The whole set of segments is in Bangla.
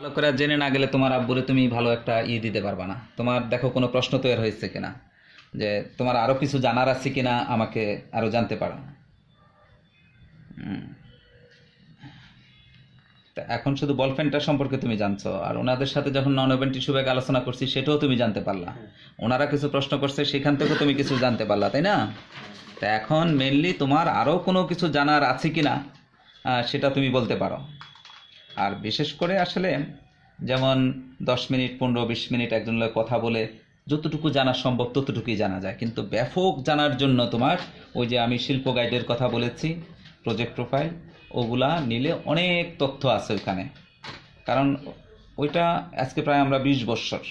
ভালো করে জেনে না গেলে তোমার আব্বুরে তুমি ভালো একটা ইয়ে দিতে পারবে না তোমার দেখো কোনো প্রশ্ন তৈরি হয়েছে কিনা যে তোমার আরও কিছু জানার আছে কিনা আমাকে আরও জানতে পারো এখন শুধু বলফ্রেন্ডটা সম্পর্কে তুমি জানছো আর ওনাদের সাথে যখন নন ওভেন টিস্যু ব্যাগ আলোচনা করছি সেটাও তুমি জানতে পারলা ওনারা কিছু প্রশ্ন করছে সেখান থেকেও তুমি কিছু জানতে পারলা তাই না তা এখন মেনলি তোমার আরও কোনো কিছু জানার আছে কিনা সেটা তুমি বলতে পারো আর বিশেষ করে আসলে যেমন দশ মিনিট পনেরো বিশ মিনিট একজন লোক কথা বলে যতটুকু জানা সম্ভব ততটুকুই জানা যায় কিন্তু ব্যাপক জানার জন্য তোমার ওই যে আমি শিল্প গাইডের কথা বলেছি প্রজেক্ট প্রোফাইল ওগুলা নিলে অনেক তথ্য আছে ওখানে কারণ ওইটা আজকে প্রায় আমরা বিশ বৎসর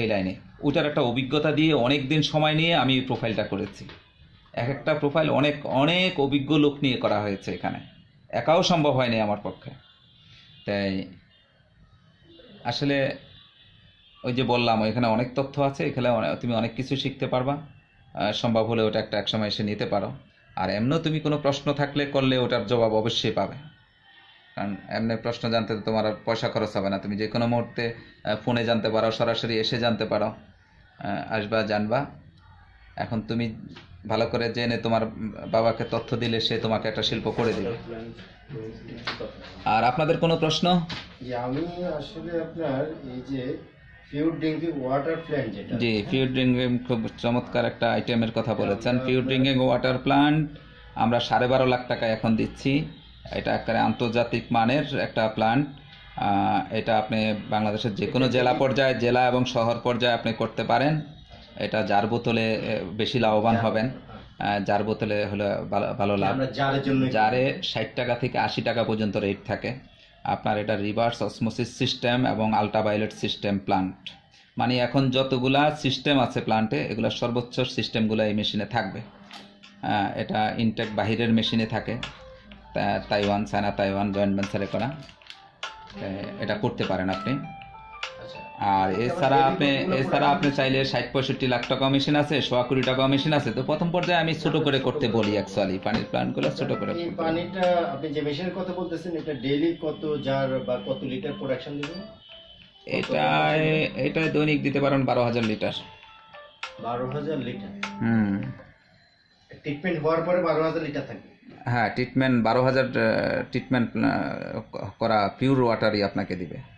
এই লাইনে ওইটার একটা অভিজ্ঞতা দিয়ে অনেক দিন সময় নিয়ে আমি প্রোফাইলটা করেছি এক একটা প্রোফাইল অনেক অনেক অভিজ্ঞ লোক নিয়ে করা হয়েছে এখানে একাও সম্ভব হয়নি আমার পক্ষে তাই আসলে ওই যে বললাম এখানে অনেক তথ্য আছে এখানে তুমি অনেক কিছু শিখতে পারবা সম্ভব হলে ওটা একটা একসময় এসে নিতে পারো আর এমনও তুমি কোনো প্রশ্ন থাকলে করলে ওটার জবাব অবশ্যই পাবে কারণ এমনি প্রশ্ন জানতে তো তোমার পয়সা খরচ হবে না তুমি যে কোনো মুহূর্তে ফোনে জানতে পারো সরাসরি এসে জানতে পারো আসবা জানবা এখন তুমি ভালো করে জেনে তোমার বাবাকে তথ্য দিলে সে তোমাকে একটা শিল্প করে দিবে আর আপনাদের কোনো প্রশ্ন আমি আসলে আপনার এই যে জি পিউর ড্রিঙ্কিং খুব চমৎকার একটা আইটেমের কথা বলেছেন পিউর ড্রিঙ্কিং ওয়াটার প্লান্ট আমরা সাড়ে বারো লাখ টাকা এখন দিচ্ছি এটা একেবারে আন্তর্জাতিক মানের একটা প্লান্ট এটা আপনি বাংলাদেশের যে কোনো জেলা পর্যায়ে জেলা এবং শহর পর্যায়ে আপনি করতে পারেন এটা যার বোতলে বেশি লাভবান হ্যাঁ। হবেন যার বোতলে হলো ভালো লাভ জারে ষাট টাকা থেকে আশি টাকা পর্যন্ত রেট থাকে আপনার এটা রিভার্স অসমোসিস সিস্টেম এবং আলট্রাভায়োলেট সিস্টেম প্লান্ট মানে এখন যতগুলা সিস্টেম আছে প্লান্টে এগুলো সর্বোচ্চ সিস্টেমগুলো এই মেশিনে থাকবে এটা ইনটেক বাহিরের মেশিনে থাকে তাইওয়ান চায়না তাইওয়ান জয়েন্ট ভেঞ্চারে করা এটা করতে পারেন আপনি আর এছাড়া আপনি এছাড়া আপনি চাইলে ষাট পঁয়ষট্টি লাখ টাকা মেশিন আছে সোয়া কোটি টাকা মেশিন আছে তো প্রথম পর্যায়ে আমি ছোট করে করতে বলি অ্যাকচুয়ালি পানির প্ল্যানগুলো ছোট করে পানিটা আপনি যে মেশিনের কথা বলতেছেন এটা ডেইলি কত জার বা কত লিটার প্রোডাকশন দিবে এটা এটা দৈনিক দিতে পারেন বারো হাজার লিটার বারো হাজার লিটার হুম ট্রিটমেন্ট হওয়ার পরে বারো হাজার লিটার থাকবে হ্যাঁ ট্রিটমেন্ট বারো হাজার ট্রিটমেন্ট করা পিওর ওয়াটারই আপনাকে দিবে